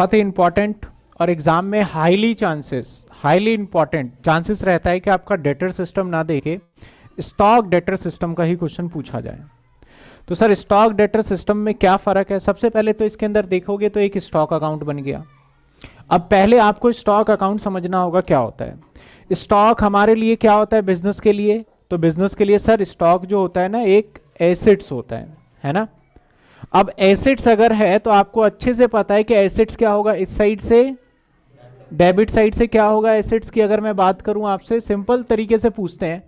बहुत ही इंपॉर्टेंट और एग्जाम में highly chances highly important chances रहता है कि आपका डेटर सिस्टम ना देखे स्टॉक डेटर सिस्टम का ही क्वेश्चन पूछा जाए तो सर स्टॉक डेटर सिस्टम में क्या फ़र्क है सबसे पहले तो इसके अंदर देखोगे तो एक स्टॉक अकाउंट बन गया अब पहले आपको स्टॉक अकाउंट समझना होगा क्या होता है स्टॉक हमारे लिए क्या होता है बिजनेस के लिए तो बिजनेस के लिए सर स्टॉक जो होता है ना एक एसेट्स होता है है ना अब एसेट्स अगर है तो आपको अच्छे से पता है कि एसेट्स क्या होगा इस साइड से डेबिट साइड से क्या होगा एसेट्स की अगर मैं बात करूं आपसे सिंपल तरीके से पूछते हैं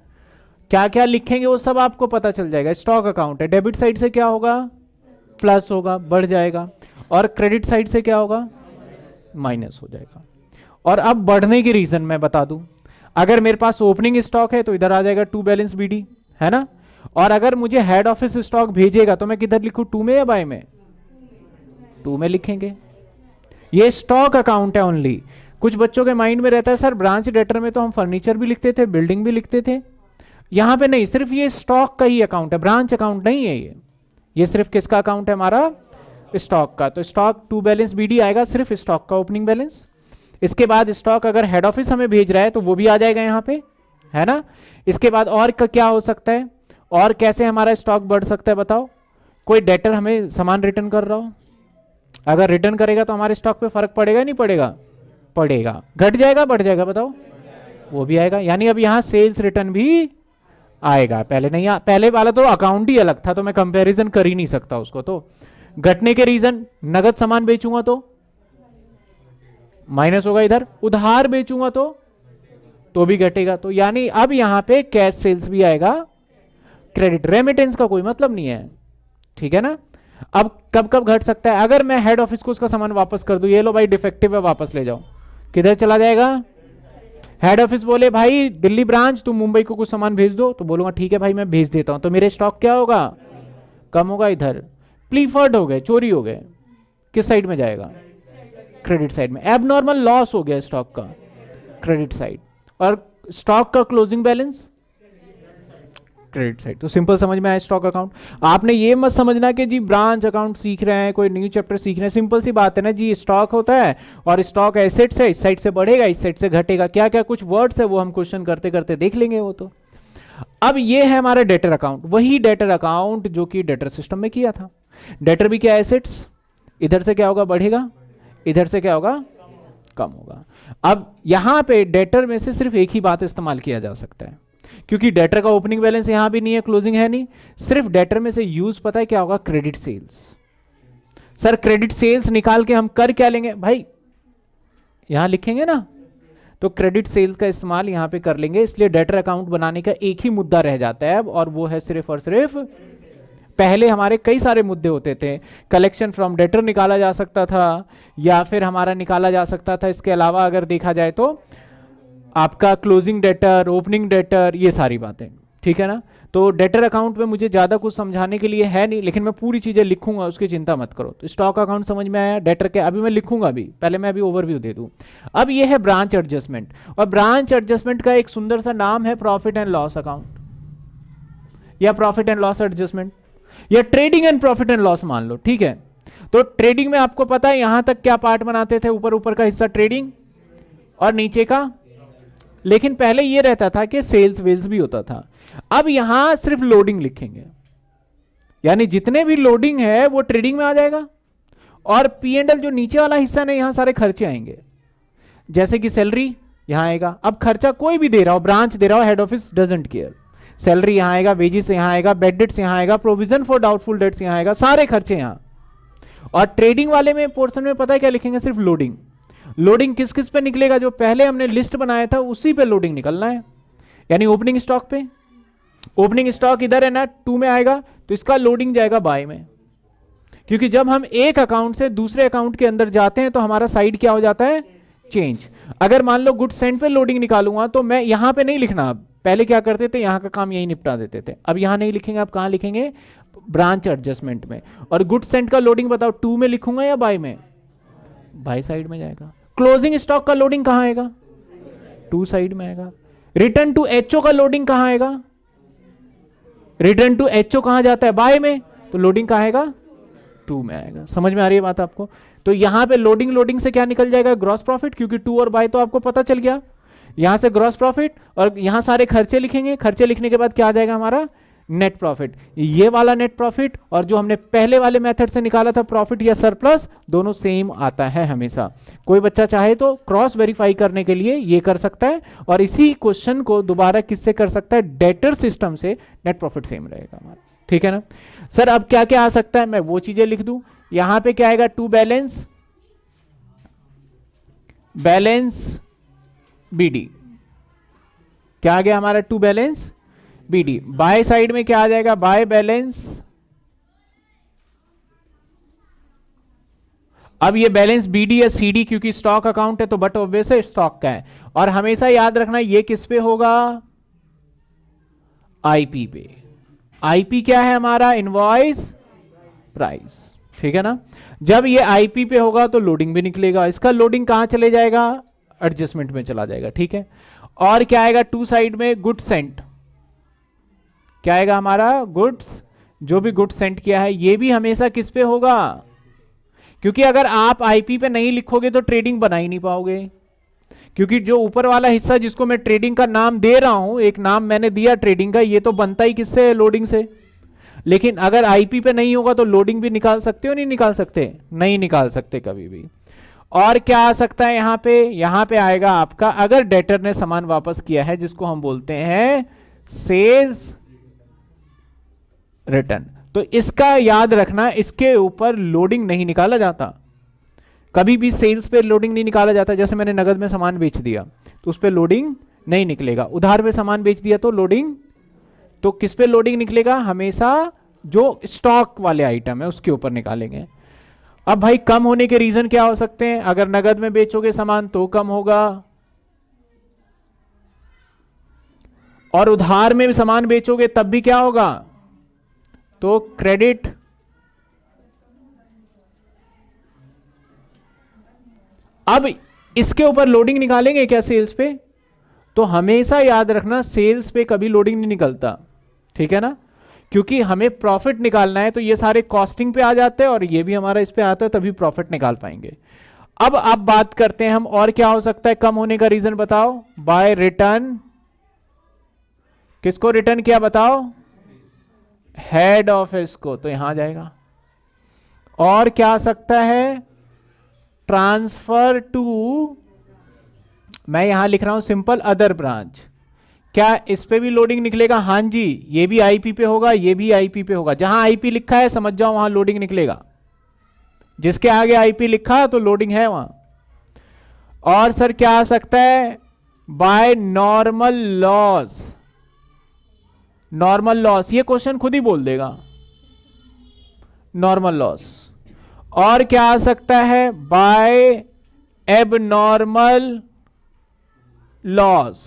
क्या क्या लिखेंगे वो सब आपको पता चल जाएगा स्टॉक अकाउंट है डेबिट साइड से क्या होगा प्लस होगा बढ़ जाएगा और क्रेडिट साइड से क्या होगा माइनस हो जाएगा और अब बढ़ने की रीजन मैं बता दूं अगर मेरे पास ओपनिंग स्टॉक है तो इधर आ जाएगा टू बैलेंस बी है ना और अगर मुझे हेड ऑफिस स्टॉक भेजेगा तो मैं किधर लिखूं टू में या बाय में टू में लिखेंगे ये स्टॉक अकाउंट है ओनली कुछ बच्चों के माइंड में रहता है सर ब्रांच डेटर में तो हम फर्नीचर भी लिखते थे बिल्डिंग भी लिखते थे यहां पे नहीं सिर्फ ये स्टॉक का ही अकाउंट है ब्रांच अकाउंट नहीं है ये ये सिर्फ किसका अकाउंट है हमारा स्टॉक का तो स्टॉक टू बैलेंस बी आएगा सिर्फ स्टॉक का ओपनिंग बैलेंस इसके बाद स्टॉक अगर हेड ऑफिस हमें भेज रहा है तो वो भी आ जाएगा यहाँ पे है ना इसके बाद और क्या हो सकता है और कैसे हमारा स्टॉक बढ़ सकता है बताओ कोई डेटर हमें सामान रिटर्न कर रहा हो अगर रिटर्न करेगा तो हमारे स्टॉक पे फर्क पड़ेगा नहीं पड़ेगा पड़ेगा घट जाएगा बढ़ जाएगा बताओ वो भी आएगा यानी अब यहाँ सेल्स रिटर्न भी आएगा पहले नहीं आ, पहले वाला तो अकाउंट ही अलग था तो मैं कंपेरिजन कर ही नहीं सकता उसको तो घटने के रीजन नगद सामान बेचूंगा तो माइनस होगा इधर उधार बेचूंगा तो तो भी घटेगा तो यानी अब यहां पे कैश सेल्स भी आएगा क्रेडिट रेमिटेंस का कोई मतलब नहीं है ठीक है ना अब कब कब घट सकता है अगर मैं हेड ऑफिस को उसका सामान वापस कर दूं ये लो भाई डिफेक्टिव है वापस ले जाओ किधर चला जाएगा हेड ऑफिस बोले भाई दिल्ली ब्रांच तुम मुंबई को कुछ सामान भेज दो तो बोलूंगा ठीक है भाई मैं भेज देता हूं तो मेरे स्टॉक क्या होगा कम होगा इधर प्लीफर्ड हो गए चोरी हो गए किस साइड में जाएगा क्रेडिट साइड में एबनॉर्मल लॉस हो गया स्टॉक का क्रेडिट साइड और स्टॉक का क्लोजिंग बैलेंस क्रेडिट साइड तो सिंपल समझ में आया स्टॉक अकाउंट आपने ये मत समझना कि जी ब्रांच अकाउंट सीख रहे हैं कोई न्यू चैप्टर सीख रहे हैं सिंपल सी बात है ना जी स्टॉक होता है और स्टॉक एसेट्स है इस साइड से बढ़ेगा इस साइड से घटेगा क्या क्या कुछ वर्ड्स है वो हम क्वेश्चन करते करते देख लेंगे वो तो अब ये है हमारा डेटर अकाउंट वही डेटर अकाउंट जो कि डेटर सिस्टम में किया था डेटर भी क्या एसेट्स इधर से क्या होगा बढ़ेगा इधर से क्या होगा कम होगा अब यहां पे डेटर में से सिर्फ एक ही बात इस्तेमाल किया जा सकता है क्योंकि डेटर का ओपनिंग बैलेंस यहां भी नहीं है क्लोजिंग है नहीं सिर्फ डेटर में से यूज पता है क्या होगा credit sales sir credit sales निकाल के हम कर क्या लेंगे भाई यहां लिखेंगे ना तो क्रेडिट सेल्स का इस्तेमाल यहां पे कर लेंगे इसलिए डेटर अकाउंट बनाने का एक ही मुद्दा रह जाता है अब और वो है सिर्फ और सिर्फ पहले हमारे कई सारे मुद्दे होते थे कलेक्शन फ्रॉम डेटर निकाला जा सकता था या फिर हमारा निकाला जा सकता था इसके अलावा अगर देखा जाए तो आपका क्लोजिंग डेटर ओपनिंग डेटर ये सारी बातें ठीक है ना तो डेटर अकाउंट में मुझे ज़्यादा कुछ समझाने के लिए है नहीं लेकिन मैं पूरी चीज़ें लिखूंगा उसकी चिंता मत करो तो स्टॉक अकाउंट समझ में आया डेटर के अभी मैं लिखूंगा अभी पहले मैं अभी ओवरव्यू दे दूँ अब ये है ब्रांच एडजस्टमेंट और ब्रांच एडजस्टमेंट का एक सुंदर सा नाम है प्रॉफिट एंड लॉस अकाउंट या प्रॉफिट एंड लॉस एडजस्टमेंट या trading and profit and loss मान लो ठीक है तो ट्रेडिंग में आपको पता है यहां तक क्या पार्ट बनाते थे ऊपर ऊपर का हिस्सा ट्रेडिंग और नीचे का लेकिन पहले यह रहता था कि सेल्स वेल्स भी होता था अब यहां सिर्फ लोडिंग लिखेंगे यानी जितने भी लोडिंग है वो ट्रेडिंग में आ जाएगा और पी एंड एल जो नीचे वाला हिस्सा ना यहां सारे खर्चे आएंगे जैसे कि सैलरी यहां आएगा अब खर्चा कोई भी दे रहा हो ब्रांच दे रहा हो head office doesn't care salary यहां आएगा वेजिस यहां आएगा बेड डेट्स यहां आएगा प्रोविजन फॉर डाउटफुल डेट्स यहां आएगा सारे खर्चे यहां और ट्रेडिंग वाले में पोर्सन में पता है क्या लिखेंगे सिर्फ लोडिंग लोडिंग किस किस पे निकलेगा जो पहले हमने लिस्ट बनाया था उसी पे लोडिंग निकलना है यानी ओपनिंग स्टॉक पे ओपनिंग स्टॉक इधर है ना टू में आएगा तो इसका लोडिंग जाएगा बाय में क्योंकि जब हम एक अकाउंट से दूसरे अकाउंट के अंदर जाते हैं तो हमारा साइड क्या हो जाता है चेंज अगर मान लो गुड सेंट पे लोडिंग निकालूंगा तो मैं यहां पे नहीं लिखना पहले क्या करते थे यहां का काम यही निपटा देते थे अब यहां नहीं लिखेंगे आप कहाँ लिखेंगे ब्रांच एडजस्टमेंट में और गुड सेंट का लोडिंग बताओ टू में लिखूंगा या बाई में बाई साइड में जाएगा क्लोजिंग स्टॉक का लोडिंग कहाँ आएगा टू साइड में आएगा रिटर्न टू एचओ का लोडिंग कहाँ आएगा रिटर्न टू एचओ कहाँ जाता है बाय में तो लोडिंग कहाँ आएगा टू में आएगा समझ में आ रही है बात आपको तो यहाँ पे लोडिंग लोडिंग से क्या निकल जाएगा ग्रॉस प्रॉफिट क्योंकि टू और बाय तो आपको पता चल गया यहाँ से ग्रॉस प्रॉफिट और यहाँ सारे खर्चे लिखेंगे खर्चे लिखने के बाद क्या आ जाएगा हमारा नेट प्रॉफिट ये वाला नेट प्रॉफिट और जो हमने पहले वाले मेथड से निकाला था प्रॉफिट या सरप्लस दोनों सेम आता है हमेशा कोई बच्चा चाहे तो क्रॉस वेरीफाई करने के लिए ये कर सकता है और इसी क्वेश्चन को दोबारा किससे कर सकता है डेटर सिस्टम से नेट प्रॉफिट सेम रहेगा हमारा ठीक है ना सर अब क्या क्या आ सकता है मैं वो चीजें लिख दू यहां पर क्या आएगा टू बैलेंस बैलेंस बी क्या आ गया हमारा to balance B D by side में क्या आ जाएगा बाय बैलेंस अब ये बैलेंस बीडी या सीडी क्योंकि स्टॉक अकाउंट है तो बट ऑब्वियस है स्टॉक का है और हमेशा याद रखना ये किस पे होगा आईपी पे आईपी क्या है हमारा इनवॉइस प्राइस ठीक है ना जब ये आईपी पे होगा तो लोडिंग भी निकलेगा इसका लोडिंग कहां चले जाएगा एडजस्टमेंट में चला जाएगा ठीक है और क्या आएगा टू साइड में गुड सेंट क्या आएगा हमारा गुड्स जो भी गुड्स सेंड किया है ये भी हमेशा किस पे होगा क्योंकि अगर आप आईपी पे नहीं लिखोगे तो ट्रेडिंग बना ही नहीं पाओगे क्योंकि जो ऊपर वाला हिस्सा जिसको मैं ट्रेडिंग का नाम दे रहा हूं एक नाम मैंने दिया ट्रेडिंग का ये तो बनता ही किससे लोडिंग से लेकिन अगर आईपी पे नहीं होगा तो लोडिंग भी निकाल सकते हो नहीं निकाल सकते नहीं निकाल सकते कभी भी और क्या आ सकता है यहां पे यहां पे आएगा आपका अगर डेटर ने सामान वापस किया है जिसको हम बोलते हैं सेल्स रिटर्न तो इसका याद रखना इसके ऊपर लोडिंग नहीं निकाला जाता कभी भी सेल्स पे लोडिंग नहीं निकाला जाता जैसे मैंने नगद में सामान बेच दिया तो उस पर लोडिंग नहीं निकलेगा उधार में सामान बेच दिया तो लोडिंग तो किस पे लोडिंग निकलेगा हमेशा जो स्टॉक वाले आइटम है उसके ऊपर निकालेंगे अब भाई कम होने के रीजन क्या हो सकते हैं अगर नगद में बेचोगे सामान तो कम होगा और उधार में सामान बेचोगे तब भी क्या होगा तो क्रेडिट अब इसके ऊपर लोडिंग निकालेंगे क्या सेल्स पे तो हमेशा याद रखना सेल्स पे कभी लोडिंग नहीं निकलता ठीक है ना क्योंकि हमें प्रॉफिट निकालना है तो ये सारे कॉस्टिंग पे आ जाते हैं और ये भी हमारा इस पे आता है तभी प्रॉफिट निकाल पाएंगे अब आप बात करते हैं हम और क्या हो सकता है कम होने का रीजन बताओ बाय रिटर्न किसको रिटर्न किया बताओ हेड ऑफिस को तो यहां जाएगा और क्या आ सकता है ट्रांसफर टू मैं यहां लिख रहा हूं सिंपल अदर ब्रांच क्या इस पे भी लोडिंग निकलेगा हां जी ये भी आईपी पे होगा ये भी आईपी पे होगा जहां आईपी लिखा है समझ जाओ वहां लोडिंग निकलेगा जिसके आगे आईपी लिखा तो लोडिंग है वहां और सर क्या आ सकता है by normal loss normal loss ये क्वेश्चन खुद ही बोल देगा नॉर्मल लॉस और क्या आ सकता है बाय एब नॉर्मल लॉस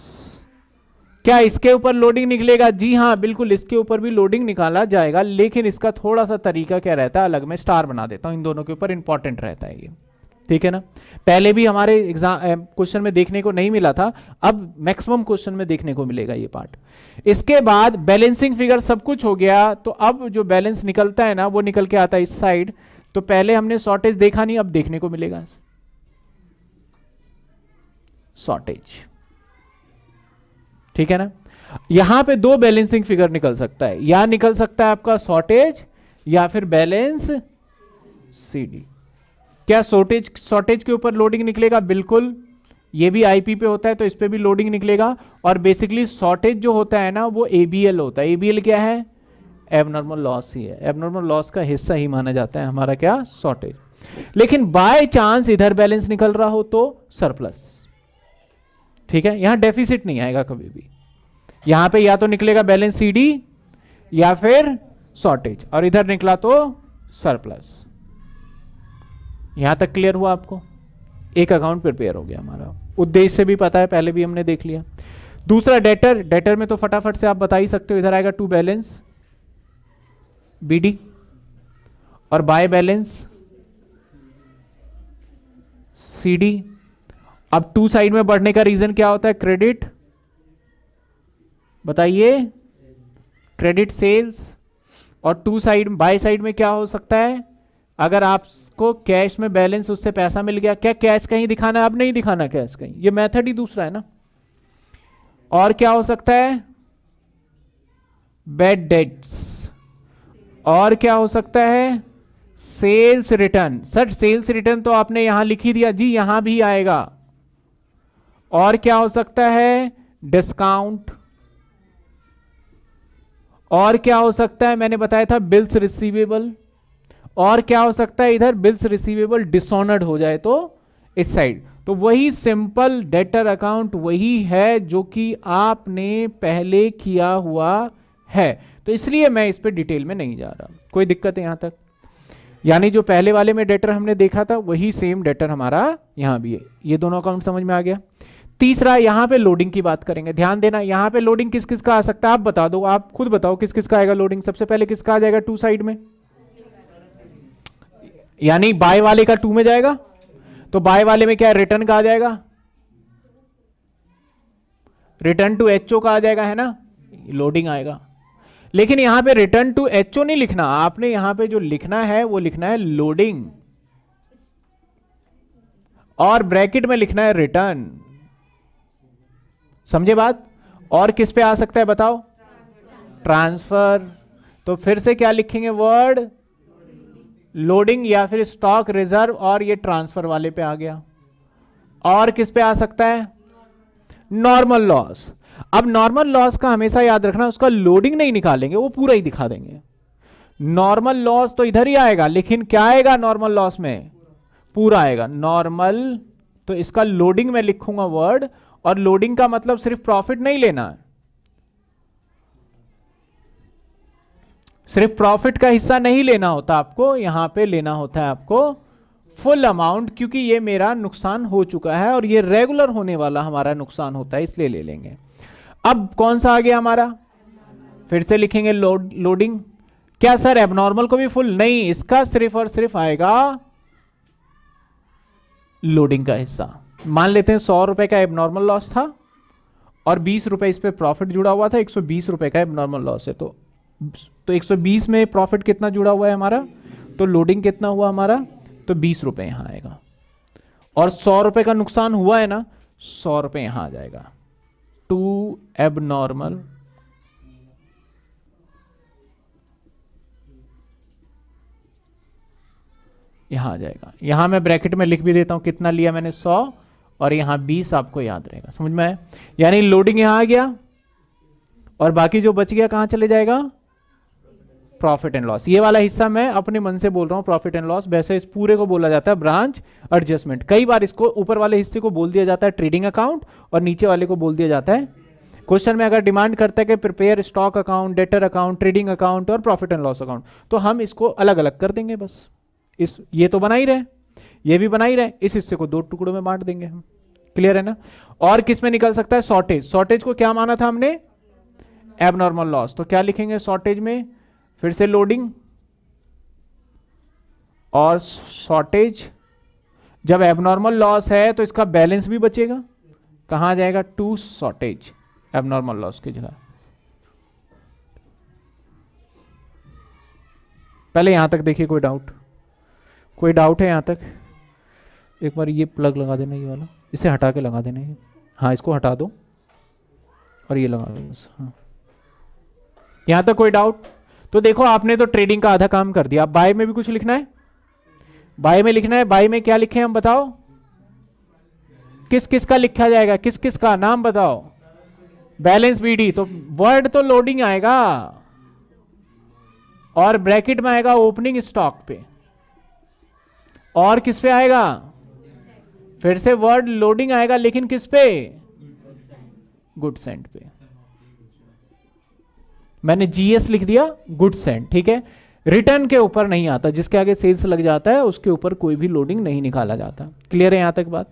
क्या इसके ऊपर लोडिंग निकलेगा जी हाँ बिल्कुल इसके ऊपर भी लोडिंग निकाला जाएगा लेकिन इसका थोड़ा सा तरीका क्या रहता है अलग मैं स्टार बना देता हूं इन दोनों के ऊपर इंपॉर्टेंट रहता है ये ठीक है ना पहले भी हमारे एग्जाम क्वेश्चन में देखने को नहीं मिला था अब मैक्सिमम क्वेश्चन में देखने को मिलेगा ये पार्ट इसके बाद बैलेंसिंग फिगर सब कुछ हो गया तो अब जो बैलेंस निकलता है ना वो निकल के आता है इस साइड तो पहले हमने शॉर्टेज देखा नहीं अब देखने को मिलेगा शॉर्टेज ठीक है ना यहां पे दो बैलेंसिंग फिगर निकल सकता है या निकल सकता है आपका शॉर्टेज या फिर बैलेंस सीडी क्या शॉर्टेज शॉर्टेज के ऊपर लोडिंग निकलेगा बिल्कुल ये भी आईपी पे होता है तो इस पर भी लोडिंग निकलेगा और बेसिकली शॉर्टेज जो होता है ना वो एबीएल होता है एबीएल क्या है एबनॉर्मल लॉस ही है एबनॉर्मल लॉस का हिस्सा ही माना जाता है हमारा क्या शॉर्टेज लेकिन बाय चांस इधर बैलेंस निकल रहा हो तो सरप्लस ठीक है यहां डेफिसिट नहीं आएगा कभी भी यहां पे या तो निकलेगा बैलेंस सीडी या फिर शॉर्टेज और इधर निकला तो सरप्लस यहाँ तक क्लियर हुआ आपको एक अकाउंट प्रिपेयर हो गया हमारा उद्देश्य से भी पता है पहले भी हमने देख लिया दूसरा डेटर डेटर में तो फटाफट से आप बता ही सकते हो इधर आएगा टू बैलेंस बीडी और बाय बैलेंस सीडी अब टू साइड में बढ़ने का रीजन क्या होता है क्रेडिट बताइए क्रेडिट सेल्स और टू साइड बाय साइड में क्या हो सकता है अगर आपको कैश में बैलेंस उससे पैसा मिल गया क्या कैश कहीं दिखाना है अब नहीं दिखाना कैश कहीं ये मेथड ही दूसरा है ना और क्या हो सकता है बेड डेट्स और क्या हो सकता है sales return sir sales return तो आपने यहां लिखी दिया जी यहां भी आएगा और क्या हो सकता है डिस्काउंट और क्या हो सकता है मैंने बताया था बिल्स रिसीवेबल और क्या हो सकता है इधर बिल्स रिसीवेबल डिसऑनर्ड हो जाए तो इस साइड तो वही सिंपल डेटर अकाउंट वही है जो कि आपने पहले किया हुआ है तो इसलिए मैं इस पर डिटेल में नहीं जा रहा कोई दिक्कत है यहां तक यानी जो पहले वाले में डेटर हमने देखा था वही सेम डेटर हमारा यहां भी है ये दोनों अकाउंट समझ में आ गया तीसरा यहां पे लोडिंग की बात करेंगे ध्यान देना यहां पे लोडिंग किस किस का आ सकता है आप बता दो आप खुद बताओ किस किस का आएगा लोडिंग सबसे पहले किसका आ जाएगा टू साइड में यानी बाय वाले का टू में जाएगा तो बाय वाले में क्या रिटर्न का आ जाएगा रिटर्न टू एच का आ जाएगा है ना लोडिंग आएगा लेकिन यहां पे रिटर्न टू एच नहीं लिखना आपने यहां पे जो लिखना है वो लिखना है लोडिंग और ब्रैकेट में लिखना है रिटर्न समझे बात और किस पे आ सकता है बताओ ट्रांसफर तो फिर से क्या लिखेंगे वर्ड लोडिंग या फिर स्टॉक रिजर्व और ये ट्रांसफर वाले पे आ गया और किस पे आ सकता है नॉर्मल लॉस अब नॉर्मल लॉस का हमेशा याद रखना उसका लोडिंग नहीं निकालेंगे वो पूरा ही दिखा देंगे नॉर्मल लॉस तो इधर ही आएगा लेकिन क्या आएगा नॉर्मल लॉस में पूरा आएगा नॉर्मल तो इसका लोडिंग में लिखूंगा वर्ड और लोडिंग का मतलब सिर्फ प्रॉफिट नहीं लेना है सिर्फ प्रॉफिट का हिस्सा नहीं लेना होता आपको यहां पे लेना होता है आपको फुल अमाउंट क्योंकि ये मेरा नुकसान हो चुका है और ये रेगुलर होने वाला हमारा नुकसान होता है इसलिए ले लेंगे अब कौन सा आ गया हमारा फिर से लिखेंगे लोड लोडिंग क्या सर एबनॉर्मल को भी फुल नहीं इसका सिर्फ और सिर्फ आएगा लोडिंग का हिस्सा मान लेते हैं सौ रुपए का एबनॉर्मल लॉस था और बीस रुपए इस पर प्रॉफिट जुड़ा हुआ था एक सौ बीस रुपए का एबनॉर्मल लॉस है तो तो 120 में प्रॉफिट कितना जुड़ा हुआ है हमारा तो लोडिंग कितना हुआ हमारा तो बीस रुपये यहां आएगा और सौ रुपए का नुकसान हुआ है ना सौ रुपये यहां आ जाएगा टू एब नॉर्मल यहां आ जाएगा यहां मैं ब्रैकेट में लिख भी देता हूं कितना लिया मैंने सौ और यहां बीस आपको याद रहेगा समझ में यानी लोडिंग यहां आ गया और बाकी जो बच गया कहां चले जाएगा प्रॉफिट एंड लॉस ये वाला हिस्सा मैं अपने मन से बोल रहा हूँ प्रॉफिट एंड लॉस वैसे इस पूरे को बोला जाता है ब्रांच एडजस्टमेंट कई बार इसको ऊपर वाले हिस्से को बोल दिया जाता है ट्रेडिंग अकाउंट और नीचे वाले को बोल दिया जाता है क्वेश्चन में अगर डिमांड करता है कि prepare stock account debtor account trading account और प्रॉफिट एंड लॉस अकाउंट तो हम इसको अलग अलग कर देंगे बस इस ये तो बना ही रहे ये भी बना ही रहे इस हिस्से को दो टुकड़ों में बांट देंगे हम क्लियर है ना और किस में निकल सकता है शॉर्टेज शॉर्टेज को क्या माना था हमने एबनॉर्मल लॉस तो क्या लिखेंगे शॉर्टेज में फिर से लोडिंग और शॉर्टेज जब एबनॉर्मल लॉस है तो इसका बैलेंस भी बचेगा कहा जाएगा टू शॉर्टेज एबनॉर्मल लॉस की जगह पहले यहां तक देखिए कोई डाउट कोई डाउट है यहां तक एक बार ये प्लग लगा देना ये वाला इसे हटा के लगा देना है हाँ इसको हटा दो और ये लगा दो हाँ यहां तक कोई डाउट तो देखो आपने तो ट्रेडिंग का आधा काम कर दिया बाय में भी कुछ लिखना है बाय में लिखना है बाय में क्या लिखे हम बताओ किस किस का लिखा जाएगा किस किस का नाम बताओ बैलेंस बीडी तो वर्ड तो लोडिंग आएगा और ब्रैकेट में आएगा ओपनिंग स्टॉक पे और किस पे आएगा फिर से वर्ड लोडिंग आएगा लेकिन किस पे गुड सेंट पे मैंने जीएस लिख दिया गुड्स एंड ठीक है रिटर्न के ऊपर नहीं आता जिसके आगे सेल्स लग जाता है उसके ऊपर कोई भी लोडिंग नहीं निकाला जाता क्लियर है यहां तक बात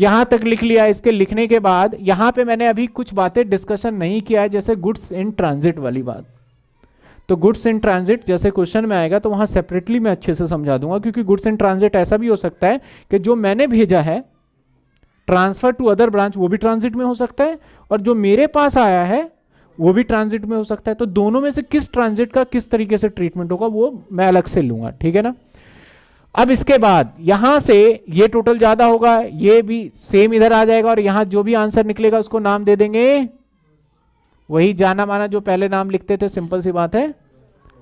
यहां तक लिख लिया इसके लिखने के बाद यहां पे मैंने अभी कुछ बातें डिस्कशन नहीं किया है जैसे गुड्स इन ट्रांजिट वाली बात तो गुड्स इन ट्रांजिट जैसे क्वेश्चन में आएगा तो वहां सेपरेटली मैं अच्छे से समझा दूंगा क्योंकि गुड्स इन ट्रांजिट ऐसा भी हो सकता है कि जो मैंने भेजा है ट्रांसफर टू अदर ब्रांच वो भी ट्रांजिट में हो सकता है और जो मेरे पास आया है वो भी ट्रांजिट में हो सकता है तो दोनों में से किस ट्रांजिट का किस तरीके से ट्रीटमेंट होगा वो मैं अलग से लूंगा ठीक है ना अब इसके बाद यहां से ये टोटल ज्यादा होगा ये भी सेम इधर आ जाएगा और यहां जो भी आंसर निकलेगा उसको नाम दे देंगे वही जाना माना जो पहले नाम लिखते थे सिंपल सी बात है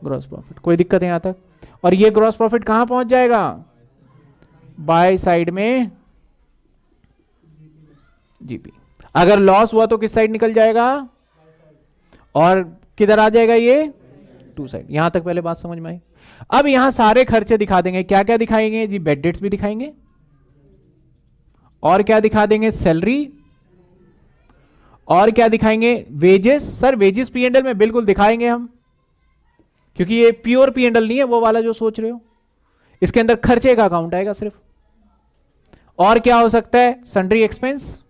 ग्रॉस प्रॉफिट कोई दिक्कत है यहां तक और ये ग्रॉस प्रॉफिट कहां पहुंच जाएगा बाय साइड में जीपी अगर लॉस हुआ तो किस साइड निकल जाएगा और किधर आ जाएगा ये टू साइड यहां तक पहले बात समझ में आई अब यहां सारे खर्चे दिखा देंगे क्या क्या दिखाएंगे जी डेट्स भी दिखाएंगे और क्या दिखा देंगे सैलरी और क्या दिखाएंगे वेजेस सर वेजेस पीएनडल में बिल्कुल दिखाएंगे हम क्योंकि ये प्योर पीएनडल नहीं है वो वाला जो सोच रहे हो इसके अंदर खर्चे का अकाउंट आएगा सिर्फ और क्या हो सकता है सन्ड्री एक्सपेंस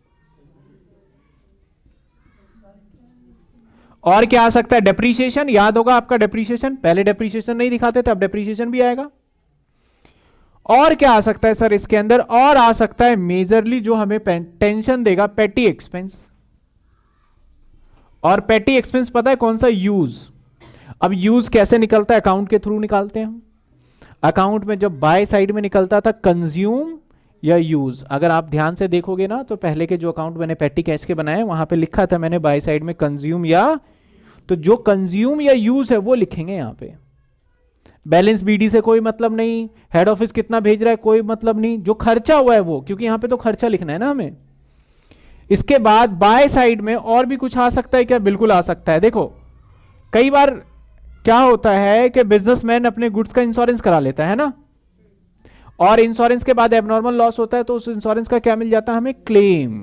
और क्या आ सकता है डेप्रीसिएशन याद होगा आपका डेप्रीसिएशन पहले डेप्रीसिएशन नहीं दिखाते थे अब डेप्रीसिएशन भी आएगा और क्या आ सकता है सर इसके अंदर और आ सकता है मेजरली जो हमें टेंशन देगा पेटी एक्सपेंस और पेटी एक्सपेंस पता है कौन सा यूज अब यूज कैसे निकलता है अकाउंट के थ्रू निकालते हैं हम अकाउंट में जब बाय साइड में निकलता था कंज्यूम या यूज अगर आप ध्यान से देखोगे ना तो पहले के जो अकाउंट मैंने पेटी कैश के बनाए वहां पे लिखा था मैंने बाय साइड में कंज्यूम या तो जो कंज्यूम या यूज है वो लिखेंगे यहां पे बैलेंस बीडी से कोई मतलब नहीं हेड ऑफिस कितना भेज रहा है कोई मतलब नहीं जो खर्चा हुआ है वो क्योंकि यहां पे तो खर्चा लिखना है ना हमें इसके बाद बाय साइड में और भी कुछ आ सकता है क्या बिल्कुल आ सकता है देखो कई बार क्या होता है कि बिजनेसमैन अपने गुड्स का इंश्योरेंस करा लेता है ना और इंश्योरेंस के बाद एबनॉर्मल लॉस होता है तो उस इंश्योरेंस का क्या मिल जाता है हमें क्लेम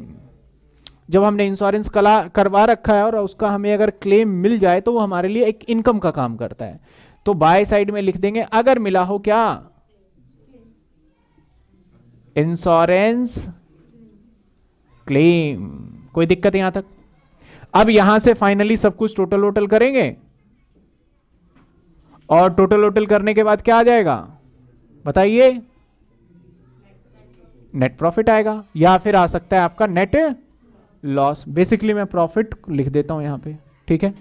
जब हमने इंश्योरेंस कला करवा रखा है और उसका हमें अगर क्लेम मिल जाए तो वो हमारे लिए एक इनकम का काम करता है तो बाय साइड में लिख देंगे अगर मिला हो क्या इंश्योरेंस क्लेम कोई दिक्कत यहां तक अब यहां से फाइनली सब कुछ टोटल वोटल करेंगे और टोटल वोटल करने के बाद क्या आ जाएगा बताइए नेट प्रॉफिट आएगा या फिर आ सकता है आपका नेट लॉस बेसिकली मैं प्रॉफिट लिख देता हूँ यहाँ पे ठीक है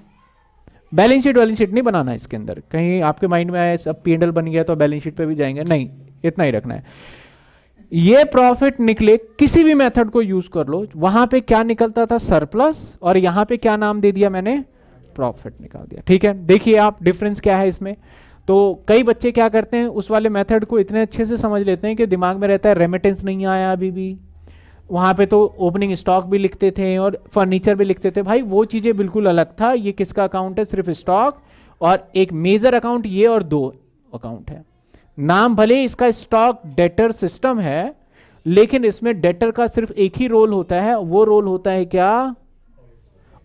बैलेंस शीट बैलेंस शीट नहीं बनाना इसके अंदर कहीं आपके माइंड में आया सब पी बन गया तो बैलेंस शीट पे भी जाएंगे नहीं इतना ही रखना है ये प्रॉफिट निकले किसी भी मेथड को यूज कर लो वहां पे क्या निकलता था सरप्लस और यहाँ पे क्या नाम दे दिया मैंने प्रॉफिट निकाल दिया ठीक है देखिए आप डिफरेंस क्या है इसमें तो कई बच्चे क्या करते हैं उस वाले मेथड को इतने अच्छे से समझ लेते हैं कि दिमाग में रहता है रेमिटेंस नहीं आया अभी भी वहाँ पे तो ओपनिंग स्टॉक भी लिखते थे और फर्नीचर भी लिखते थे भाई वो चीज़ें बिल्कुल अलग था ये किसका अकाउंट है सिर्फ स्टॉक और एक मेजर अकाउंट ये और दो अकाउंट है नाम भले इसका स्टॉक डेटर सिस्टम है लेकिन इसमें डेटर का सिर्फ एक ही रोल होता है वो रोल होता है क्या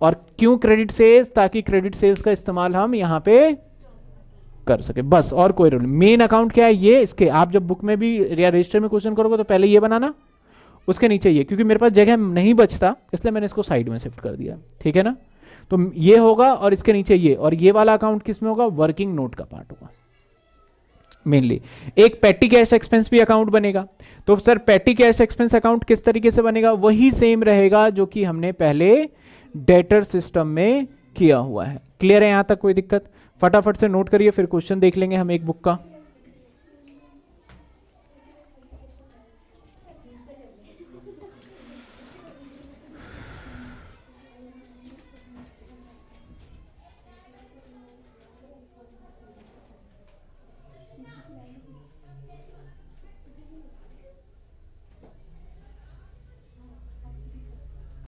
और क्यों क्रेडिट सेल्स ताकि क्रेडिट सेल्स का इस्तेमाल हम यहाँ पे कर सके बस और कोई रोल मेन अकाउंट क्या है ये इसके आप जब बुक में भी या रजिस्टर में क्वेश्चन करोगे तो पहले ये बनाना उसके नीचे ये क्योंकि मेरे पास जगह नहीं बचता इसलिए मैंने इसको साइड में शिफ्ट कर दिया ठीक है ना तो ये होगा और इसके नीचे ये और ये वाला अकाउंट किसमें होगा वर्किंग नोट का पार्ट होगा मेनली एक पैटी कैश एक्सपेंस भी अकाउंट बनेगा तो sir petty cash expense account किस तरीके से बनेगा वही सेम रहेगा जो कि हमने पहले डेटर सिस्टम में किया हुआ है क्लियर है यहां तक कोई दिक्कत फटाफट से नोट करिए फिर क्वेश्चन देख लेंगे हम एक बुक का